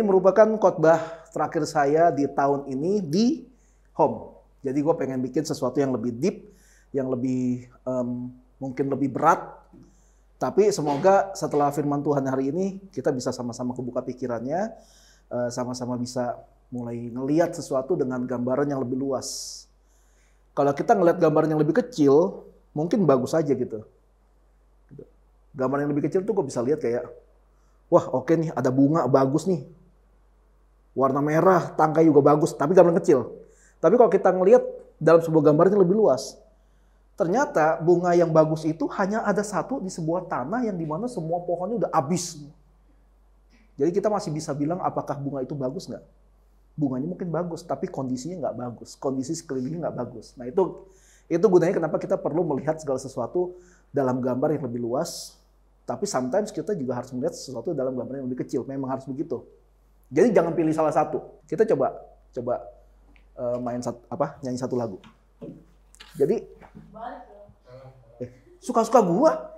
ini merupakan khotbah terakhir saya di tahun ini di home. Jadi gue pengen bikin sesuatu yang lebih deep, yang lebih um, mungkin lebih berat. Tapi semoga setelah firman Tuhan hari ini kita bisa sama-sama kebuka pikirannya, eh, sama-sama bisa mulai ngeliat sesuatu dengan gambaran yang lebih luas. Kalau kita ngeliat gambaran yang lebih kecil, mungkin bagus aja gitu. Gambar yang lebih kecil tuh gue bisa lihat kayak, wah oke okay nih ada bunga bagus nih, warna merah, tangkai juga bagus, tapi gambar kecil. Tapi kalau kita ngelihat dalam sebuah gambar gambarnya lebih luas. Ternyata bunga yang bagus itu hanya ada satu di sebuah tanah yang dimana semua pohonnya udah habis. Jadi kita masih bisa bilang apakah bunga itu bagus nggak? Bunganya mungkin bagus, tapi kondisinya nggak bagus. Kondisi sekelilingnya nggak bagus. Nah itu itu gunanya kenapa kita perlu melihat segala sesuatu dalam gambar yang lebih luas. Tapi sometimes kita juga harus melihat sesuatu dalam gambar yang lebih kecil. Memang harus begitu. Jadi jangan pilih salah satu. Kita coba coba uh, main sat, apa nyanyi satu lagu. Jadi suka eh, suka-suka gua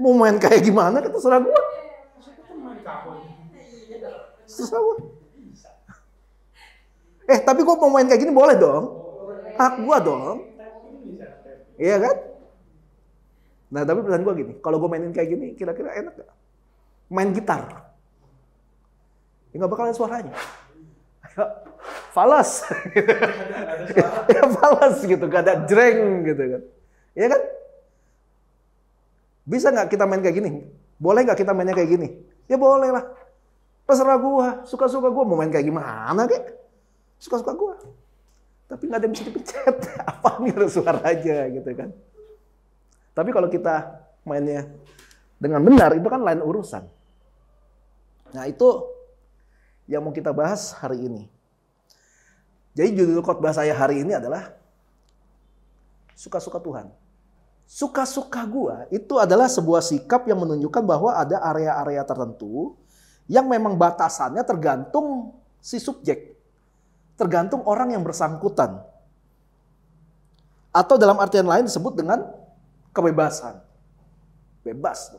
mau main kayak gimana Kita serah gua. Serah gua. Eh tapi gua mau main kayak gini boleh dong. Hak gua dong. Iya kan? Nah tapi pesan gua gini, kalau gua mainin kayak gini kira-kira enak gak? Main gitar ya nggak bakal suaranya. falas. Gitu. ya falas gitu, gak ada jreng gitu kan. Iya kan? Bisa nggak kita main kayak gini? Boleh nggak kita mainnya kayak gini? Ya boleh lah. Terserah gua, suka-suka gua mau main kayak gimana kek. Suka-suka gua. Tapi nggak ada yang bisa dipencet. Apa nih suara aja gitu kan. Tapi kalau kita mainnya dengan benar itu kan lain urusan. Nah itu yang mau kita bahas hari ini. Jadi judul khotbah saya hari ini adalah suka-suka Tuhan. Suka-suka gua itu adalah sebuah sikap yang menunjukkan bahwa ada area-area tertentu yang memang batasannya tergantung si subjek. Tergantung orang yang bersangkutan. Atau dalam artian lain disebut dengan kebebasan. Bebas.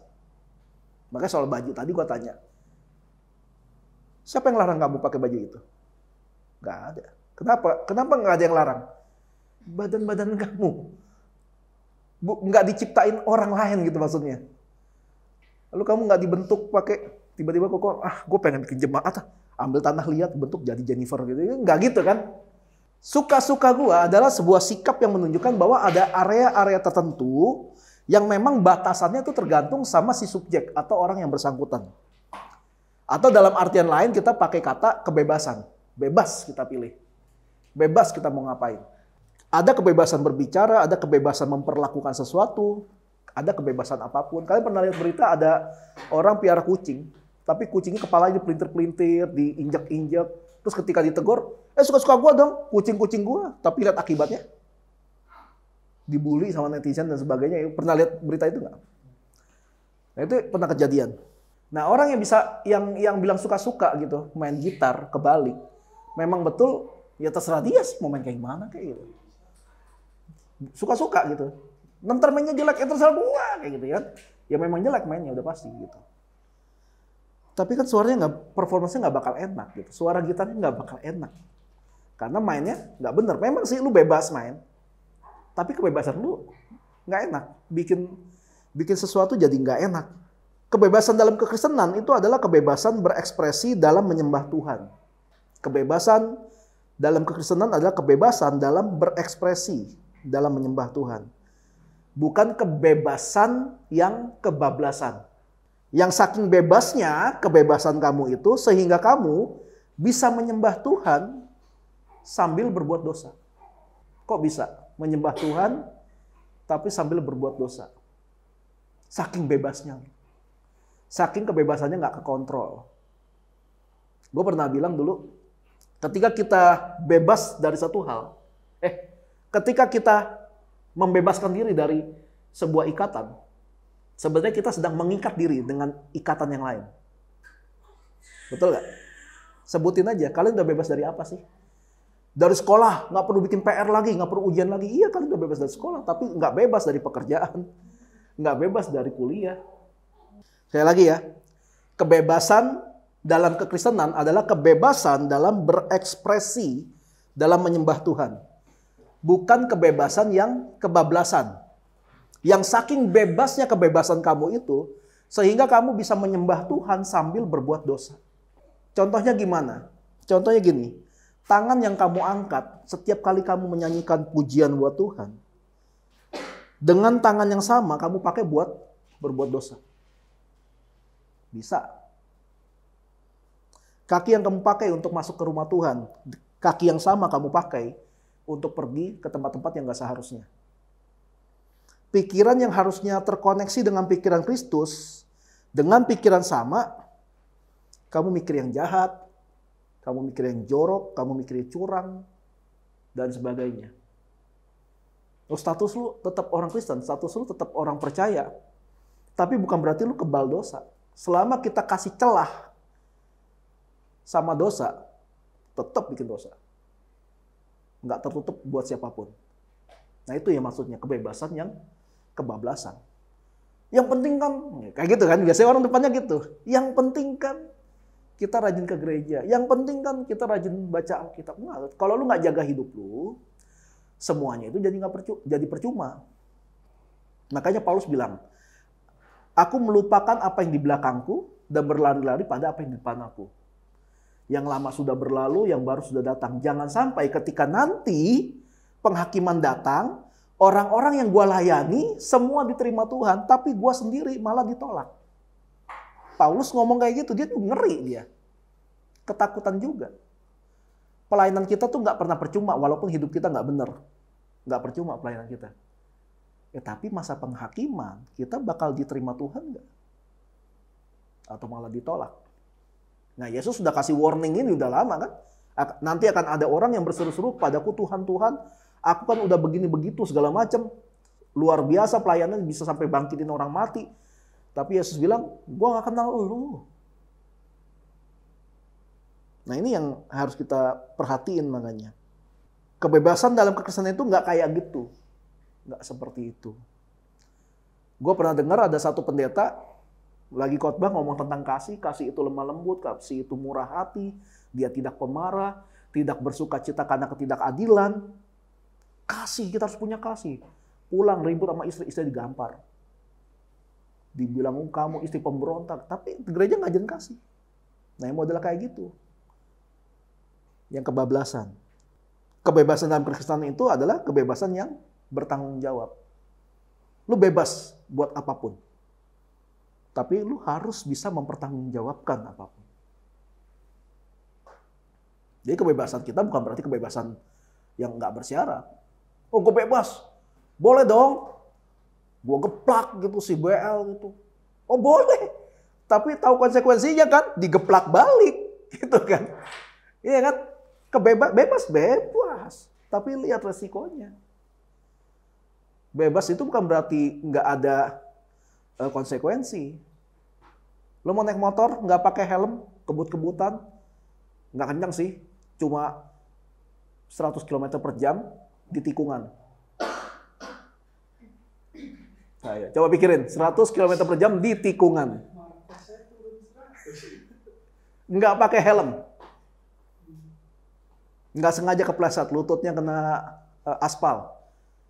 Makanya soal baju tadi gua tanya, Siapa yang larang kamu pakai baju itu? Gak ada. Kenapa? Kenapa nggak ada yang larang? Badan-badan kamu. Bu, nggak diciptain orang lain gitu maksudnya. Lalu kamu nggak dibentuk pakai tiba-tiba kok ah gue pengen bikin jemaat ah. ambil tanah liat bentuk jadi Jennifer gitu Gak gitu kan suka-suka gue adalah sebuah sikap yang menunjukkan bahwa ada area-area tertentu yang memang batasannya itu tergantung sama si subjek atau orang yang bersangkutan. Atau dalam artian lain kita pakai kata kebebasan. Bebas kita pilih. Bebas kita mau ngapain. Ada kebebasan berbicara, ada kebebasan memperlakukan sesuatu, ada kebebasan apapun. Kalian pernah lihat berita ada orang piara kucing, tapi kucingnya kepalanya pelintir-pelintir, diinjak-injak. Terus ketika ditegur, eh suka-suka gua dong, kucing-kucing gua Tapi lihat akibatnya, dibully sama netizen dan sebagainya. Pernah lihat berita itu nggak? Nah, itu pernah kejadian. Nah, orang yang bisa yang yang bilang suka-suka gitu main gitar kebalik. Memang betul ya terserah dia sih mau main kayak gimana kayak gitu. Suka-suka gitu. Ntar mainnya jelek ya terserah gua kayak gitu ya. Kan? Ya memang jelek mainnya udah pasti gitu. Tapi kan suaranya nggak performasinya nggak bakal enak gitu. Suara gitarnya nggak bakal enak. Karena mainnya nggak bener. Memang sih lu bebas main. Tapi kebebasan lu nggak enak. Bikin bikin sesuatu jadi nggak enak Kebebasan dalam kekristenan itu adalah kebebasan berekspresi dalam menyembah Tuhan. Kebebasan dalam kekristenan adalah kebebasan dalam berekspresi dalam menyembah Tuhan. Bukan kebebasan yang kebablasan. Yang saking bebasnya kebebasan kamu itu sehingga kamu bisa menyembah Tuhan sambil berbuat dosa. Kok bisa menyembah Tuhan tapi sambil berbuat dosa? Saking bebasnya. Saking kebebasannya nggak kekontrol. Gue pernah bilang dulu, ketika kita bebas dari satu hal, eh, ketika kita membebaskan diri dari sebuah ikatan, sebenarnya kita sedang mengikat diri dengan ikatan yang lain. Betul nggak? Sebutin aja, kalian udah bebas dari apa sih? Dari sekolah, nggak perlu bikin PR lagi, nggak perlu ujian lagi. Iya, kalian udah bebas dari sekolah, tapi nggak bebas dari pekerjaan, nggak bebas dari kuliah, Sekali lagi ya, kebebasan dalam kekristenan adalah kebebasan dalam berekspresi dalam menyembah Tuhan. Bukan kebebasan yang kebablasan. Yang saking bebasnya kebebasan kamu itu, sehingga kamu bisa menyembah Tuhan sambil berbuat dosa. Contohnya gimana? Contohnya gini, tangan yang kamu angkat setiap kali kamu menyanyikan pujian buat Tuhan, dengan tangan yang sama kamu pakai buat berbuat dosa. Bisa. Kaki yang kamu pakai untuk masuk ke rumah Tuhan, kaki yang sama kamu pakai untuk pergi ke tempat-tempat yang gak seharusnya. Pikiran yang harusnya terkoneksi dengan pikiran Kristus, dengan pikiran sama, kamu mikir yang jahat, kamu mikir yang jorok, kamu mikir yang curang, dan sebagainya. Lo status lu tetap orang Kristen, status lu tetap orang percaya. Tapi bukan berarti lu kebal dosa. Selama kita kasih celah sama dosa, tetap bikin dosa. Nggak tertutup buat siapapun. Nah itu yang maksudnya kebebasan yang kebablasan. Yang penting kan, kayak gitu kan, biasanya orang depannya gitu. Yang penting kan kita rajin ke gereja. Yang penting kan kita rajin baca Alkitab. Nah, kalau lu nggak jaga hidup lu, semuanya itu jadi nggak percu jadi percuma. Makanya Paulus bilang, Aku melupakan apa yang di belakangku dan berlari-lari pada apa yang di depan aku. Yang lama sudah berlalu, yang baru sudah datang. Jangan sampai ketika nanti penghakiman datang, orang-orang yang gue layani semua diterima Tuhan, tapi gue sendiri malah ditolak. Paulus ngomong kayak gitu, dia tuh ngeri dia. Ketakutan juga. Pelayanan kita tuh nggak pernah percuma, walaupun hidup kita nggak bener. Nggak percuma pelayanan kita. Ya, tapi masa penghakiman, kita bakal diterima Tuhan nggak? Atau malah ditolak? Nah, Yesus sudah kasih warning ini udah lama kan? Nanti akan ada orang yang berseru-seru padaku Tuhan, Tuhan. Aku kan udah begini begitu segala macam. Luar biasa pelayanan bisa sampai bangkitin orang mati. Tapi Yesus bilang, gua gak kenal lu. Nah ini yang harus kita perhatiin makanya. Kebebasan dalam kekristenan itu nggak kayak gitu nggak seperti itu. Gue pernah dengar ada satu pendeta lagi khotbah ngomong tentang kasih, kasih itu lemah lembut, kasih itu murah hati, dia tidak pemarah, tidak bersuka cita karena ketidakadilan. Kasih, kita harus punya kasih. Pulang ribut sama istri, istri digampar. Dibilang, um, kamu istri pemberontak. Tapi gereja ngajarin kasih. Nah yang adalah kayak gitu. Yang kebablasan. Kebebasan dalam kekristenan itu adalah kebebasan yang bertanggung jawab. Lu bebas buat apapun. Tapi lu harus bisa mempertanggungjawabkan apapun. Jadi kebebasan kita bukan berarti kebebasan yang nggak bersyarat. Oh gue bebas, boleh dong. Gue geplak gitu si BL gitu. Oh boleh, tapi tahu konsekuensinya kan digeplak balik gitu kan. Iya kan, kebebas bebas bebas, tapi lihat resikonya. Bebas itu bukan berarti nggak ada e, konsekuensi. Lo mau naik motor nggak pakai helm, kebut-kebutan, nggak kencang sih, cuma 100 km per jam di tikungan. Nah, iya. Coba pikirin, 100 km per jam di tikungan. Nggak pakai helm. Nggak sengaja kepleset, lututnya kena e, aspal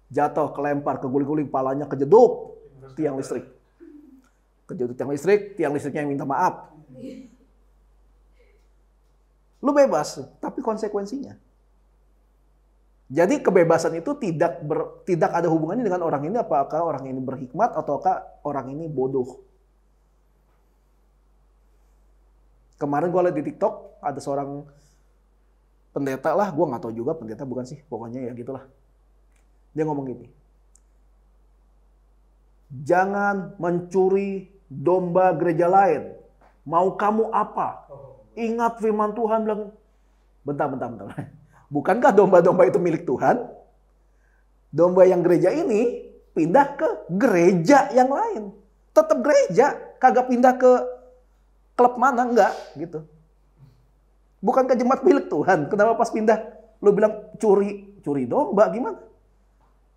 jatuh kelempar keguling-guling palanya kejeduk tiang listrik. Kejeduk tiang listrik, tiang listriknya yang minta maaf. Lu bebas, tapi konsekuensinya. Jadi kebebasan itu tidak ber, tidak ada hubungannya dengan orang ini apakah orang ini berhikmat ataukah orang ini bodoh. Kemarin gue lihat di TikTok ada seorang pendeta lah, gue nggak tahu juga pendeta bukan sih, pokoknya ya gitulah dia ngomong gini. Jangan mencuri domba gereja lain. Mau kamu apa? Oh. Ingat firman Tuhan bilang, bentar, bentar, bentar. Bukankah domba-domba itu milik Tuhan? Domba yang gereja ini pindah ke gereja yang lain. Tetap gereja, kagak pindah ke klub mana, enggak gitu. Bukan ke jemaat milik Tuhan. Kenapa pas pindah lu bilang curi, curi domba gimana?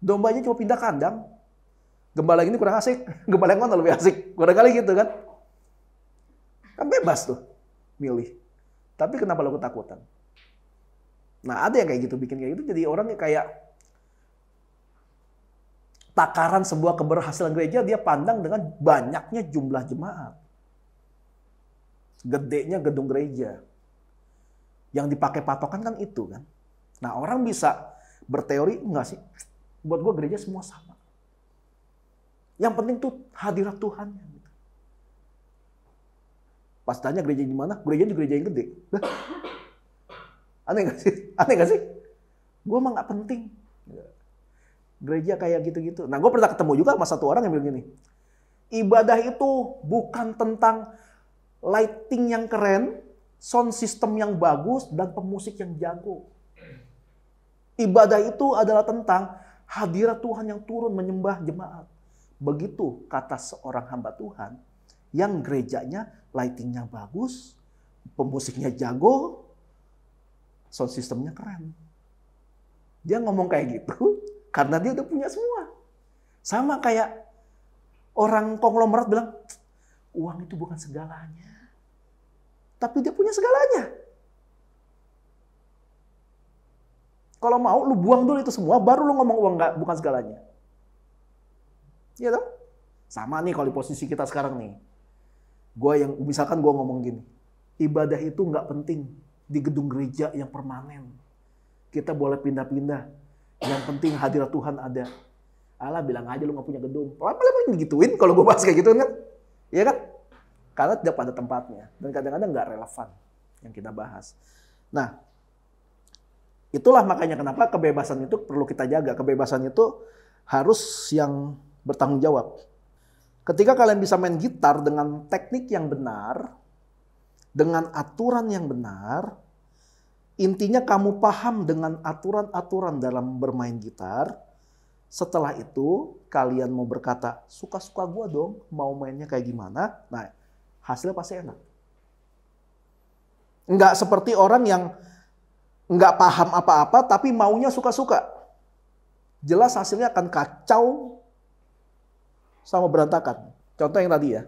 Dombanya cuma pindah kandang. Gembala ini kurang asik, gembala yang mana lebih asik. Kurang kali gitu kan. Kan bebas tuh milih. Tapi kenapa lo ketakutan? Nah ada yang kayak gitu, bikin kayak gitu. Jadi orang kayak takaran sebuah keberhasilan gereja dia pandang dengan banyaknya jumlah jemaat. Gedenya gedung gereja. Yang dipakai patokan kan itu kan. Nah orang bisa berteori, enggak sih, Buat gue gereja semua sama. Yang penting tuh hadirat Tuhan. Pas tanya gereja di mana, gereja di gereja yang gede. Aneh gak sih? Aneh gak sih? Gue mah gak penting. Gereja kayak gitu-gitu. Nah gue pernah ketemu juga sama satu orang yang bilang gini. Ibadah itu bukan tentang lighting yang keren, sound system yang bagus, dan pemusik yang jago. Ibadah itu adalah tentang hadirat Tuhan yang turun menyembah jemaat. Begitu kata seorang hamba Tuhan yang gerejanya lightingnya bagus, pemusiknya jago, sound systemnya keren. Dia ngomong kayak gitu karena dia udah punya semua. Sama kayak orang konglomerat bilang, uang itu bukan segalanya. Tapi dia punya segalanya. Kalau mau lu buang dulu itu semua, baru lu ngomong uang nggak bukan segalanya. Iya dong? Sama nih kalau di posisi kita sekarang nih. Gua yang misalkan gue ngomong gini, ibadah itu nggak penting di gedung gereja yang permanen. Kita boleh pindah-pindah. Yang penting hadirat Tuhan ada. Allah bilang aja lu nggak punya gedung. apa-apa paling gituin? kalau gue bahas kayak gitu kan. Iya kan? Karena tidak pada tempatnya. Dan kadang-kadang nggak -kadang relevan yang kita bahas. Nah, Itulah makanya kenapa kebebasan itu perlu kita jaga. Kebebasan itu harus yang bertanggung jawab. Ketika kalian bisa main gitar dengan teknik yang benar, dengan aturan yang benar, intinya kamu paham dengan aturan-aturan dalam bermain gitar. Setelah itu, kalian mau berkata, suka-suka gue dong, mau mainnya kayak gimana. Nah, hasilnya pasti enak. Enggak seperti orang yang nggak paham apa-apa tapi maunya suka-suka. Jelas hasilnya akan kacau sama berantakan. Contoh yang tadi ya.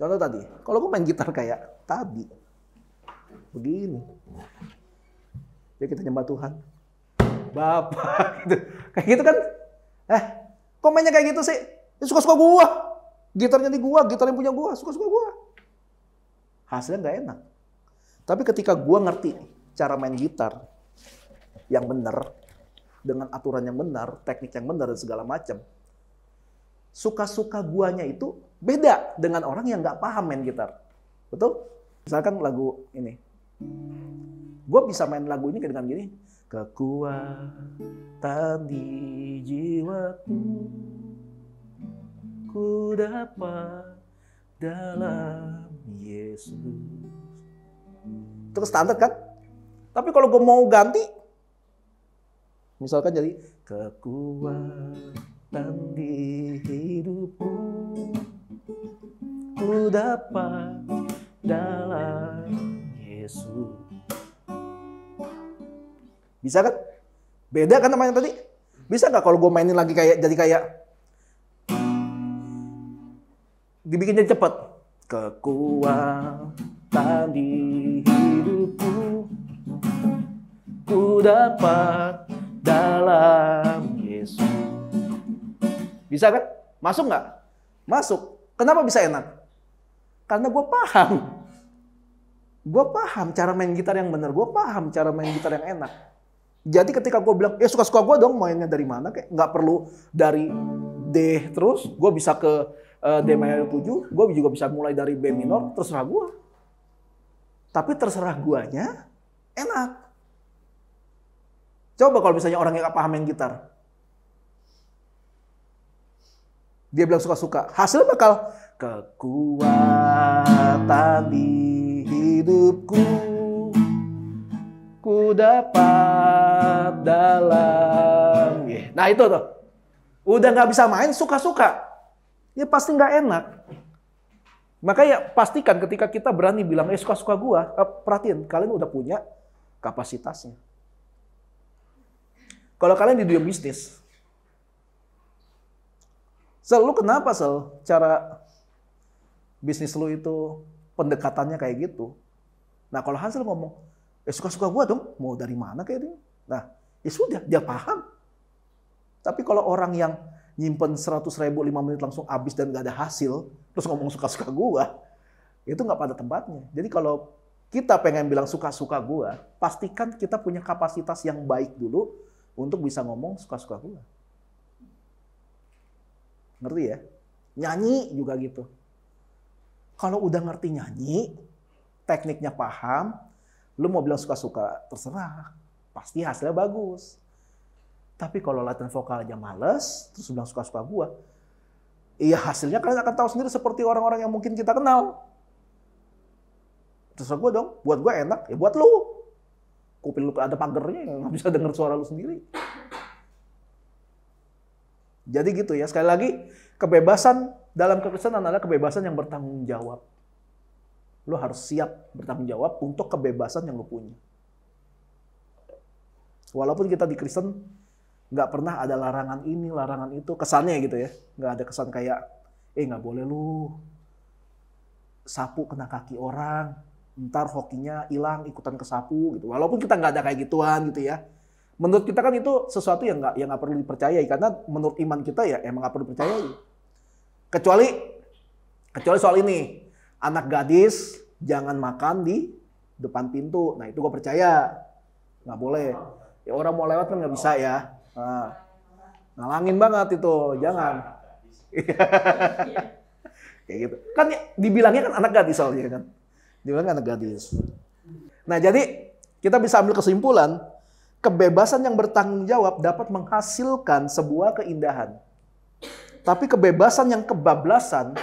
Contoh tadi, kalau gue main gitar kayak tadi, begini. Ya kita nyembah Tuhan. Bapak, gitu. kayak gitu kan. Eh, kok mainnya kayak gitu sih? Ya suka-suka gua. Gitarnya di gua, yang punya gua, suka-suka gua. Hasilnya nggak enak. Tapi ketika gue ngerti cara main gitar yang benar, dengan aturan yang benar, teknik yang benar, dan segala macam, suka-suka guanya itu beda dengan orang yang nggak paham main gitar. Betul? Misalkan lagu ini. Gue bisa main lagu ini dengan gini. Kekuatan di jiwaku ku dapat dalam Yesus. Itu standar kan? Tapi kalau gue mau ganti, misalkan jadi kekuatan di hidupku ku dapat dalam Yesus. Bisa kan? Beda kan namanya tadi? Bisa nggak kalau gue mainin lagi kayak jadi kayak dibikinnya cepet kekuatan Tan di hidupku Ku dapat dalam Yesus Bisa kan? Masuk nggak? Masuk. Kenapa bisa enak? Karena gue paham. Gue paham cara main gitar yang benar. Gue paham cara main gitar yang enak. Jadi ketika gue bilang, ya suka-suka gue dong mainnya dari mana kayak nggak perlu dari D terus, gue bisa ke uh, D mayor 7, gue juga bisa mulai dari B minor, terserah gue. Tapi terserah guanya, enak. Coba kalau misalnya orang yang gak paham main gitar. Dia bilang suka-suka. Hasil bakal kekuatan di hidupku ku dapat dalam. Ya. Nah itu tuh. Udah gak bisa main suka-suka. Ya pasti gak enak. Maka ya pastikan ketika kita berani bilang, eh suka-suka gua, eh, perhatiin kalian udah punya kapasitasnya. Kalau kalian di dunia bisnis, Sel, lu kenapa Sel? Cara bisnis lu itu pendekatannya kayak gitu. Nah kalau Hansel ngomong, eh suka-suka gua dong, mau dari mana kayak Nah, ya sudah, dia paham. Tapi kalau orang yang nyimpen 100 ribu 5 menit langsung habis dan gak ada hasil, terus ngomong suka-suka gua, itu gak pada tempatnya. Jadi kalau kita pengen bilang suka-suka gua, pastikan kita punya kapasitas yang baik dulu untuk bisa ngomong suka-suka gua. Ngerti ya? Nyanyi juga gitu. Kalau udah ngerti nyanyi, tekniknya paham, lu mau bilang suka-suka, terserah. Pasti hasilnya bagus. Tapi kalau latihan vokal aja males, terus bilang suka-suka gua, iya hasilnya kalian akan tahu sendiri seperti orang-orang yang mungkin kita kenal. Terus gua dong, buat gua enak, ya buat lu. Kupil lu ada pagernya, ya nggak bisa dengar suara lu sendiri. Jadi gitu ya, sekali lagi, kebebasan dalam kekristenan adalah kebebasan yang bertanggung jawab. Lu harus siap bertanggung jawab untuk kebebasan yang lu punya. Walaupun kita di Kristen nggak pernah ada larangan ini, larangan itu, kesannya gitu ya. Nggak ada kesan kayak, eh nggak boleh lu sapu kena kaki orang, ntar hokinya hilang ikutan ke sapu gitu. Walaupun kita nggak ada kayak gituan gitu ya. Menurut kita kan itu sesuatu yang nggak yang nggak perlu dipercayai karena menurut iman kita ya emang nggak perlu dipercayai. Kecuali kecuali soal ini anak gadis jangan makan di depan pintu. Nah itu gue percaya nggak boleh. Ya orang mau lewat kan nggak bisa ya. Nah, ngalangin banget itu, jangan. Kayak gitu. Kan ya, dibilangnya kan anak gadis soalnya kan. Dibilang kan anak gadis. Nah, jadi kita bisa ambil kesimpulan kebebasan yang bertanggung jawab dapat menghasilkan sebuah keindahan. Tapi kebebasan yang kebablasan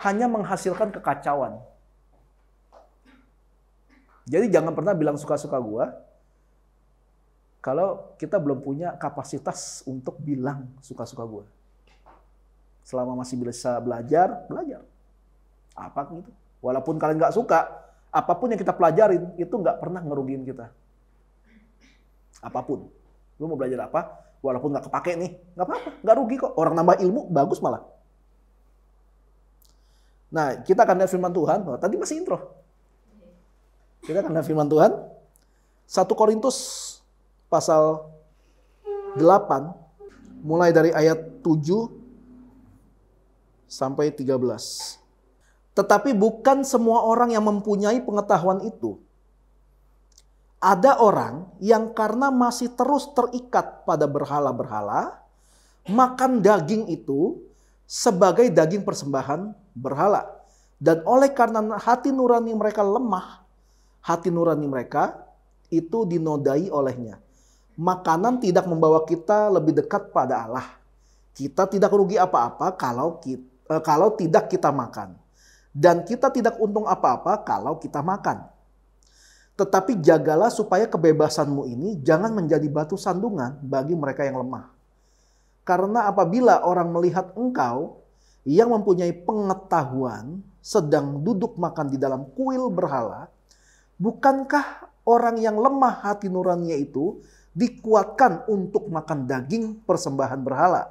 hanya menghasilkan kekacauan. Jadi jangan pernah bilang suka-suka gua, kalau kita belum punya kapasitas untuk bilang suka-suka gue. Selama masih bisa belajar, belajar. Apa gitu. Walaupun kalian nggak suka, apapun yang kita pelajarin itu nggak pernah ngerugiin kita. Apapun. Lu mau belajar apa, walaupun nggak kepake nih, nggak apa-apa, nggak rugi kok. Orang nambah ilmu, bagus malah. Nah, kita akan lihat firman Tuhan. Oh, tadi masih intro. Kita akan lihat firman Tuhan. 1 Korintus pasal 8 mulai dari ayat 7 sampai 13. Tetapi bukan semua orang yang mempunyai pengetahuan itu. Ada orang yang karena masih terus terikat pada berhala-berhala, makan daging itu sebagai daging persembahan berhala. Dan oleh karena hati nurani mereka lemah, hati nurani mereka itu dinodai olehnya makanan tidak membawa kita lebih dekat pada Allah. Kita tidak rugi apa-apa kalau kita, eh, kalau tidak kita makan. Dan kita tidak untung apa-apa kalau kita makan. Tetapi jagalah supaya kebebasanmu ini jangan menjadi batu sandungan bagi mereka yang lemah. Karena apabila orang melihat engkau yang mempunyai pengetahuan sedang duduk makan di dalam kuil berhala, bukankah orang yang lemah hati nuraninya itu dikuatkan untuk makan daging persembahan berhala.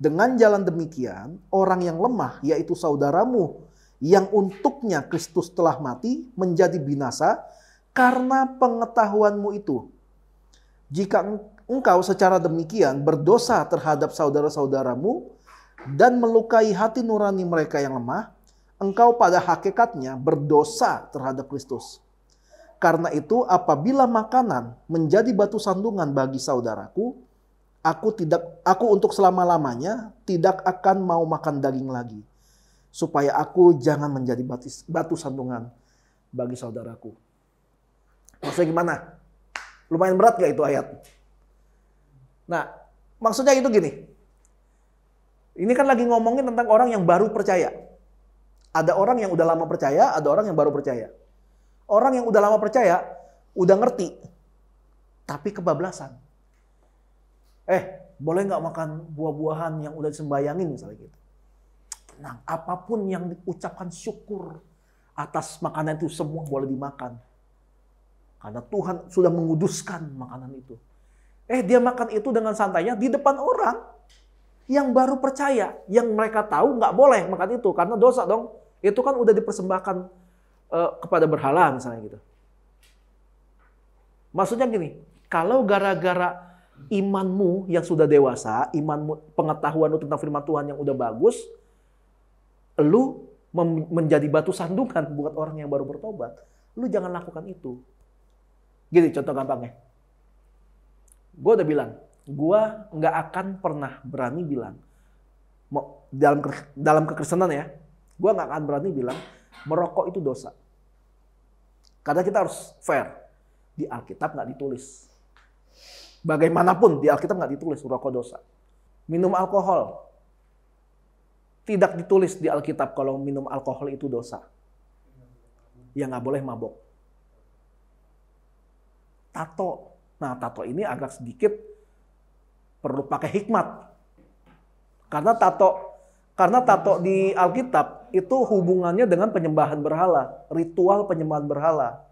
Dengan jalan demikian, orang yang lemah yaitu saudaramu yang untuknya Kristus telah mati menjadi binasa karena pengetahuanmu itu. Jika engkau secara demikian berdosa terhadap saudara-saudaramu dan melukai hati nurani mereka yang lemah, engkau pada hakikatnya berdosa terhadap Kristus. Karena itu apabila makanan menjadi batu sandungan bagi saudaraku, aku tidak aku untuk selama-lamanya tidak akan mau makan daging lagi supaya aku jangan menjadi batu, batu sandungan bagi saudaraku. Maksudnya gimana? Lumayan berat gak itu ayat? Nah, maksudnya itu gini. Ini kan lagi ngomongin tentang orang yang baru percaya. Ada orang yang udah lama percaya, ada orang yang baru percaya. Orang yang udah lama percaya, udah ngerti, tapi kebablasan. Eh, boleh nggak makan buah-buahan yang udah disembayangin misalnya gitu. Tenang, apapun yang diucapkan syukur atas makanan itu semua boleh dimakan. Karena Tuhan sudah menguduskan makanan itu. Eh dia makan itu dengan santainya di depan orang yang baru percaya. Yang mereka tahu nggak boleh makan itu karena dosa dong. Itu kan udah dipersembahkan uh, kepada berhala misalnya gitu. Maksudnya gini, kalau gara-gara imanmu yang sudah dewasa, imanmu pengetahuan tentang firman Tuhan yang udah bagus, lu menjadi batu sandungan buat orang yang baru bertobat. Lu jangan lakukan itu. Gini contoh gampangnya. Gue udah bilang, gue nggak akan pernah berani bilang dalam dalam kekristenan ya, gue nggak akan berani bilang merokok itu dosa. Karena kita harus fair. Di Alkitab nggak ditulis. Bagaimanapun di Alkitab nggak ditulis rokok dosa. Minum alkohol. Tidak ditulis di Alkitab kalau minum alkohol itu dosa. Ya nggak boleh mabok. Tato. Nah tato ini agak sedikit perlu pakai hikmat. Karena tato karena tato di Alkitab itu hubungannya dengan penyembahan berhala, ritual penyembahan berhala.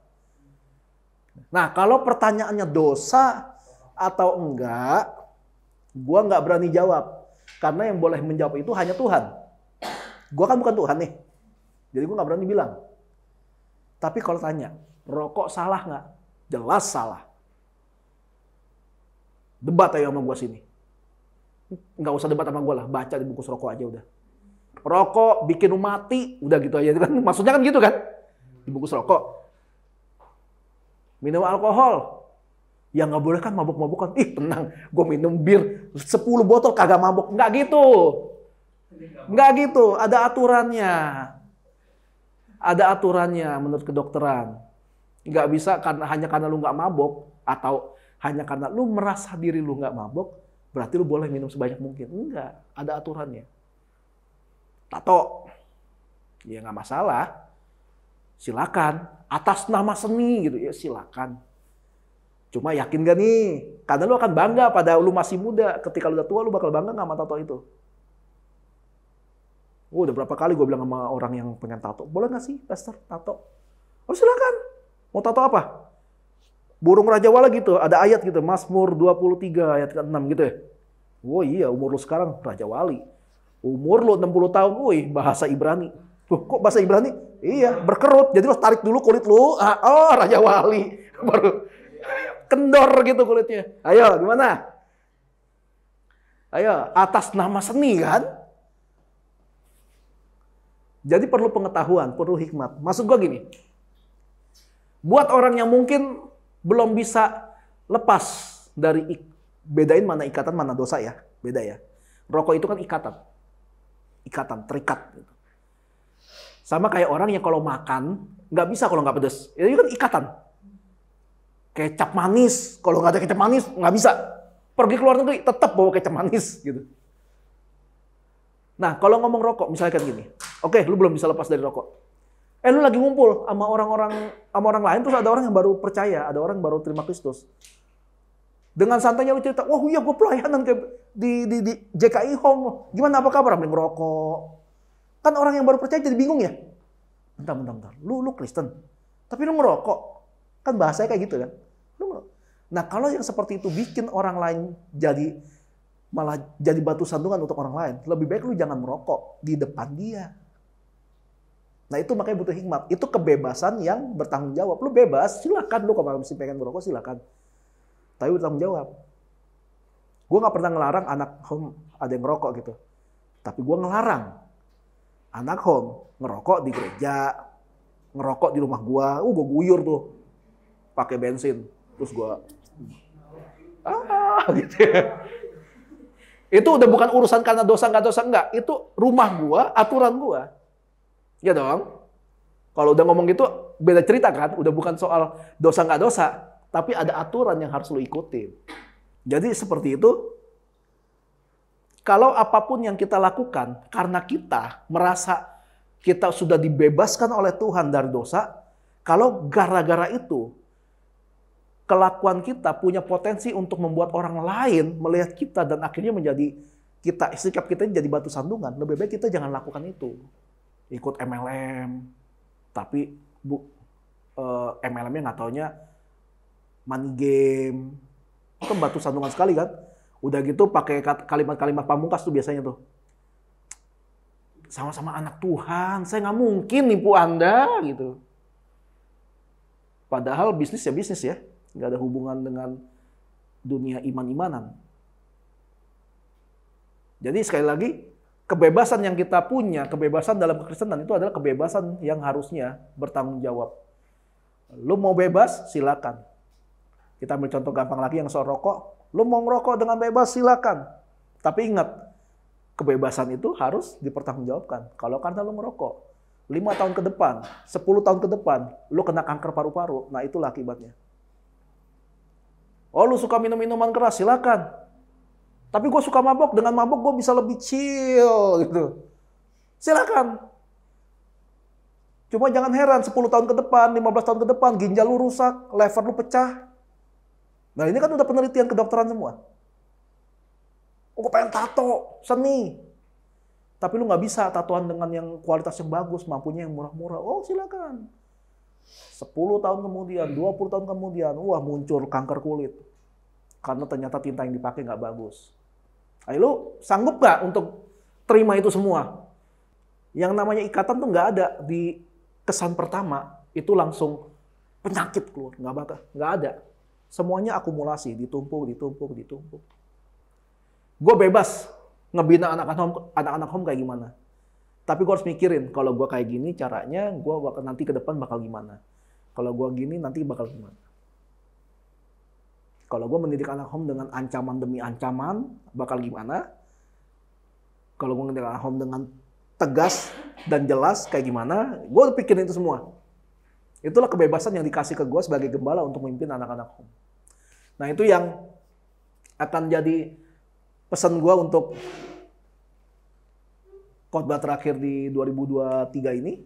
Nah, kalau pertanyaannya dosa atau enggak, gua nggak berani jawab karena yang boleh menjawab itu hanya Tuhan. Gua kan bukan Tuhan nih, jadi gua nggak berani bilang. Tapi kalau tanya, rokok salah nggak? Jelas salah. Debat ayo sama gua sini. Nggak usah debat sama gua lah, baca di buku rokok aja udah. Rokok bikin lu mati, udah gitu aja kan. Maksudnya kan gitu kan? Dibungkus rokok. Minum alkohol. Ya nggak boleh kan mabuk-mabukan. Ih tenang, gue minum bir 10 botol kagak mabuk. Nggak gitu. Nggak gitu, ada aturannya. Ada aturannya menurut kedokteran. Nggak bisa karena hanya karena lu nggak mabuk atau hanya karena lu merasa diri lu nggak mabuk berarti lu boleh minum sebanyak mungkin. Enggak, ada aturannya tato. Ya nggak masalah. Silakan. Atas nama seni gitu ya silakan. Cuma yakin gak nih? Karena lu akan bangga pada lu masih muda. Ketika lu udah tua, lu bakal bangga nggak sama tato itu? Oh, udah berapa kali gue bilang sama orang yang pengen tato. Boleh nggak sih, Pastor, tato? Oh, silakan. Mau tato apa? Burung Raja Wala gitu, ada ayat gitu. Mazmur 23 ayat ke-6 gitu ya. Oh iya, umur lu sekarang Raja Wali. Umur lo 60 tahun, woi bahasa Ibrani. Loh, kok bahasa Ibrani? Iya, berkerut. Jadi lo tarik dulu kulit lo. Ah, oh, Raja Wali. Baru kendor gitu kulitnya. Ayo, gimana? Ayo, atas nama seni kan? Jadi perlu pengetahuan, perlu hikmat. Maksud gue gini, buat orang yang mungkin belum bisa lepas dari bedain mana ikatan mana dosa ya, beda ya. Rokok itu kan ikatan ikatan, terikat. Gitu. Sama kayak orang yang kalau makan, nggak bisa kalau nggak pedes. Itu kan ikatan. Kecap manis, kalau nggak ada kecap manis, nggak bisa. Pergi keluar negeri, tetap bawa kecap manis. gitu. Nah, kalau ngomong rokok, misalnya kayak gini. Oke, okay, lu belum bisa lepas dari rokok. Eh, lu lagi ngumpul sama orang-orang sama orang lain, terus ada orang yang baru percaya, ada orang yang baru terima Kristus. Dengan santainya lu cerita, wah iya gue pelayanan kayak di, di, di JKI Home. Gimana apa kabar? Ambil merokok. Kan orang yang baru percaya jadi bingung ya. Bentar, bentar, bentar. Lu, lu Kristen. Tapi lu merokok Kan bahasanya kayak gitu kan. Lu merokok. nah kalau yang seperti itu bikin orang lain jadi malah jadi batu sandungan untuk orang lain. Lebih baik lu jangan merokok di depan dia. Nah itu makanya butuh hikmat. Itu kebebasan yang bertanggung jawab. Lu bebas, silakan lu kalau masih pengen merokok silakan. Tapi bertanggung jawab. Gue nggak pernah ngelarang anak home ada yang ngerokok gitu. Tapi gue ngelarang anak home ngerokok di gereja, ngerokok di rumah gue. Uh, gue guyur tuh pakai bensin. Terus gue ah gitu. Ya. Itu udah bukan urusan karena dosa nggak dosa nggak. Itu rumah gue, aturan gue. Ya dong. Kalau udah ngomong gitu beda cerita kan. Udah bukan soal dosa nggak dosa, tapi ada aturan yang harus lo ikutin. Jadi seperti itu, kalau apapun yang kita lakukan, karena kita merasa kita sudah dibebaskan oleh Tuhan dari dosa, kalau gara-gara itu kelakuan kita punya potensi untuk membuat orang lain melihat kita dan akhirnya menjadi kita sikap kita jadi batu sandungan. Lebih baik kita jangan lakukan itu. Ikut MLM, tapi bu, eh, MLM-nya nggak taunya money game, itu batu santungan sekali kan. Udah gitu pakai kalimat-kalimat pamungkas tuh biasanya tuh. Sama-sama anak Tuhan, saya nggak mungkin nipu Anda gitu. Padahal bisnis ya bisnis ya, nggak ada hubungan dengan dunia iman-imanan. Jadi sekali lagi, kebebasan yang kita punya, kebebasan dalam kekristenan itu adalah kebebasan yang harusnya bertanggung jawab. Lu mau bebas, silakan. Kita ambil contoh gampang lagi yang soal rokok. Lo mau ngerokok dengan bebas silakan. Tapi ingat, kebebasan itu harus dipertanggungjawabkan. Kalau karena lo ngerokok, 5 tahun ke depan, 10 tahun ke depan, lo kena kanker paru-paru, nah itulah akibatnya. Oh lo suka minum minuman keras, silakan. Tapi gue suka mabok, dengan mabok gue bisa lebih chill gitu. Silakan. Cuma jangan heran, 10 tahun ke depan, 15 tahun ke depan, ginjal lo rusak, lever lo pecah, Nah ini kan udah penelitian kedokteran semua. Oh, gue pengen tato, seni. Tapi lu nggak bisa tatoan dengan yang kualitas yang bagus, mampunya yang murah-murah. Oh silakan. 10 tahun kemudian, 20 tahun kemudian, wah muncul kanker kulit. Karena ternyata tinta yang dipakai nggak bagus. Ayo lu sanggup nggak untuk terima itu semua? Yang namanya ikatan tuh nggak ada di kesan pertama itu langsung penyakit keluar, nggak bakal, nggak ada. Semuanya akumulasi, ditumpuk, ditumpuk, ditumpuk. Gue bebas ngebina anak-anak home, anak-anak home kayak gimana. Tapi gue harus mikirin, kalau gue kayak gini caranya, gue bakal nanti ke depan bakal gimana. Kalau gue gini nanti bakal gimana. Kalau gue mendidik anak home dengan ancaman demi ancaman, bakal gimana? Kalau gue mendidik anak home dengan tegas dan jelas kayak gimana, gue pikirin itu semua. Itulah kebebasan yang dikasih ke gue sebagai gembala untuk memimpin anak-anak home. Nah itu yang akan jadi pesan gue untuk khotbah terakhir di 2023 ini.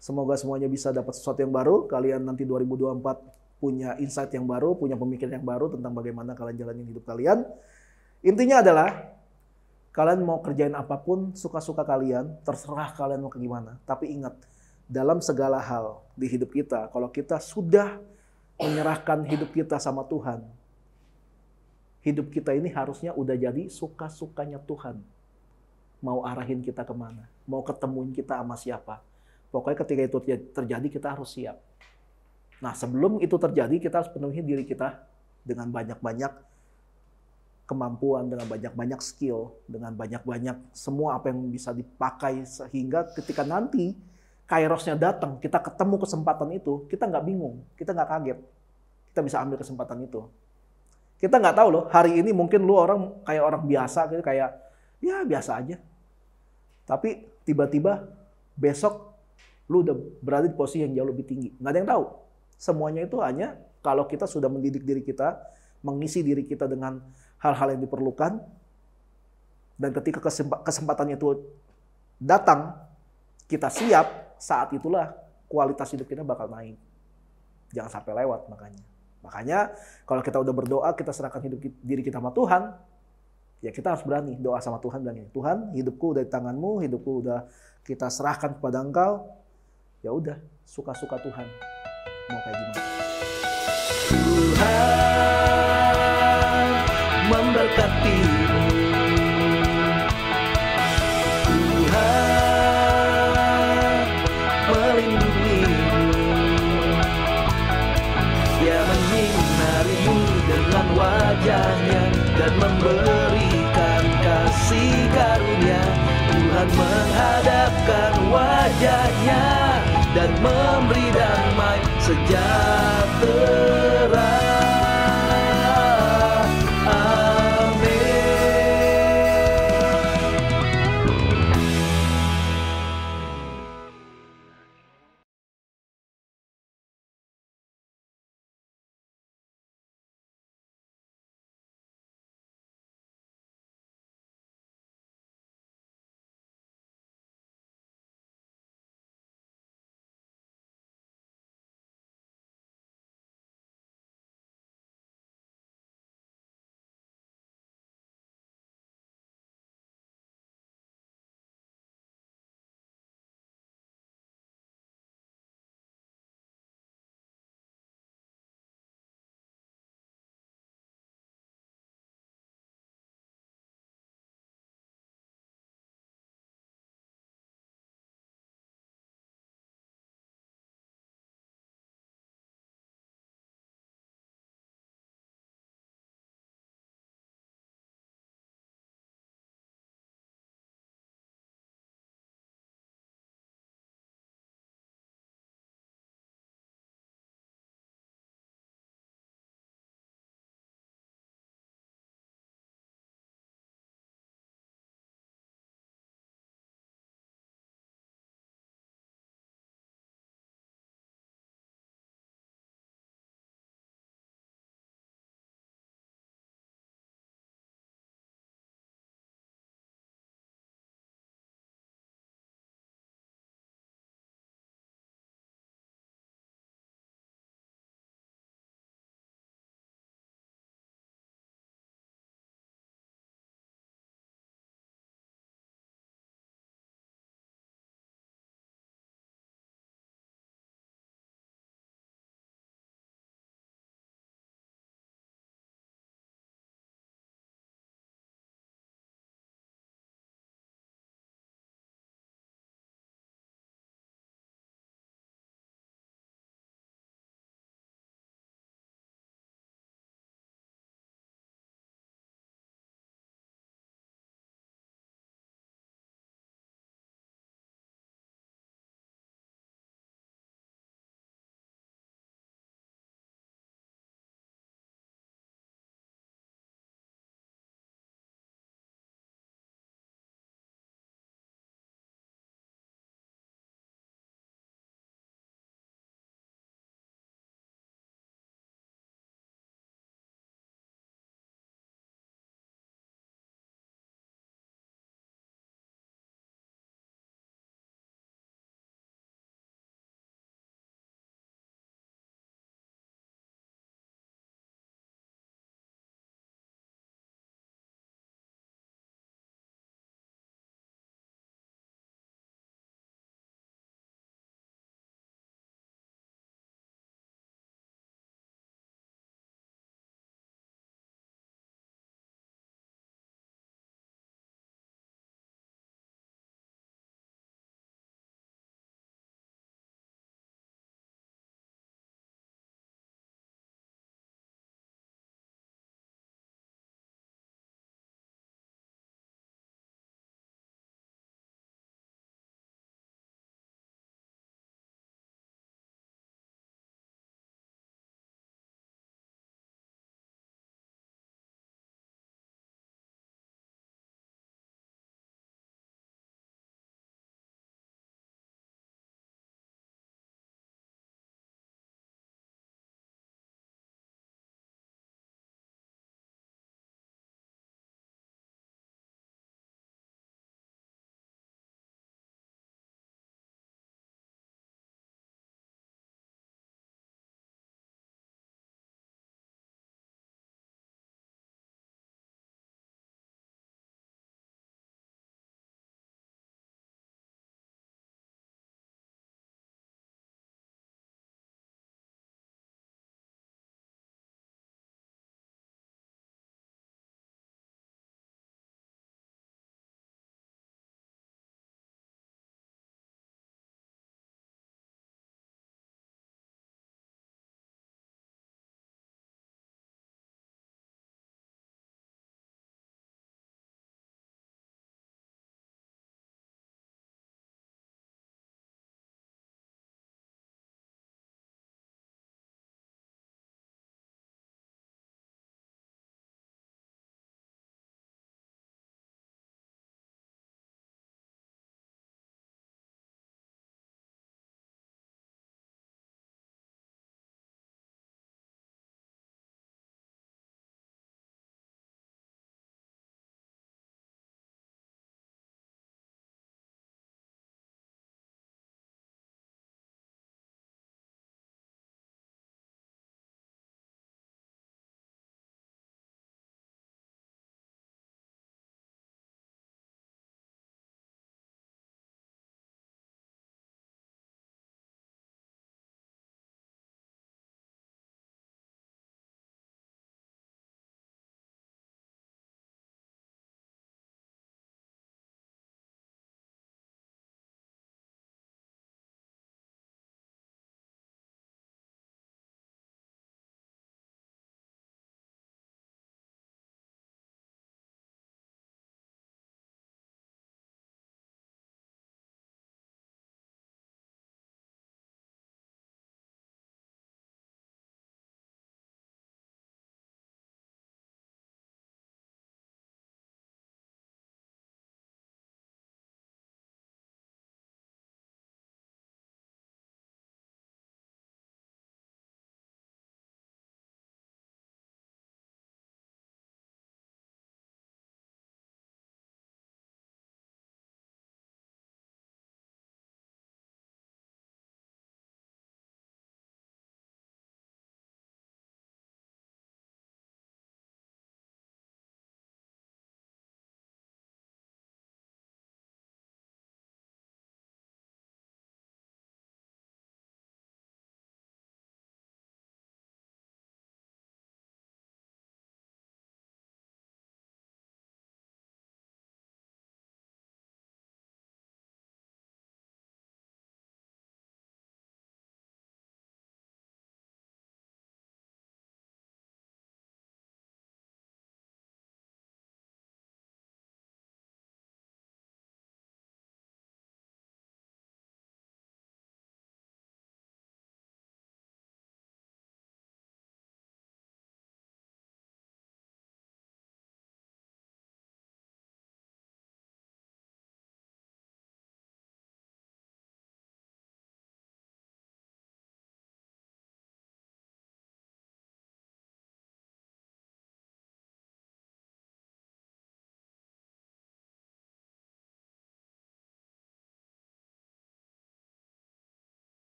Semoga semuanya bisa dapat sesuatu yang baru. Kalian nanti 2024 punya insight yang baru, punya pemikiran yang baru tentang bagaimana kalian jalanin hidup kalian. Intinya adalah kalian mau kerjain apapun suka-suka kalian, terserah kalian mau ke gimana. Tapi ingat, dalam segala hal di hidup kita, kalau kita sudah menyerahkan hidup kita sama Tuhan. Hidup kita ini harusnya udah jadi suka-sukanya Tuhan. Mau arahin kita kemana, mau ketemuin kita sama siapa. Pokoknya ketika itu terjadi kita harus siap. Nah sebelum itu terjadi kita harus penuhi diri kita dengan banyak-banyak kemampuan, dengan banyak-banyak skill, dengan banyak-banyak semua apa yang bisa dipakai sehingga ketika nanti kairosnya datang, kita ketemu kesempatan itu, kita nggak bingung, kita nggak kaget. Kita bisa ambil kesempatan itu. Kita nggak tahu loh, hari ini mungkin lu orang kayak orang biasa, gitu, kayak ya biasa aja. Tapi tiba-tiba besok lu udah berada di posisi yang jauh lebih tinggi. Nggak ada yang tahu. Semuanya itu hanya kalau kita sudah mendidik diri kita, mengisi diri kita dengan hal-hal yang diperlukan, dan ketika kesempatannya itu datang, kita siap, saat itulah kualitas hidup kita bakal naik. Jangan sampai lewat makanya. Makanya kalau kita udah berdoa, kita serahkan hidup diri kita sama Tuhan, ya kita harus berani doa sama Tuhan bilang ya Tuhan hidupku udah di tanganmu, hidupku udah kita serahkan kepada Engkau. Ya udah, suka-suka Tuhan mau kayak gimana. Tuhan memberkati dan memberikan kasih karunia Tuhan menghadapkan wajahnya dan memberi damai sejahtera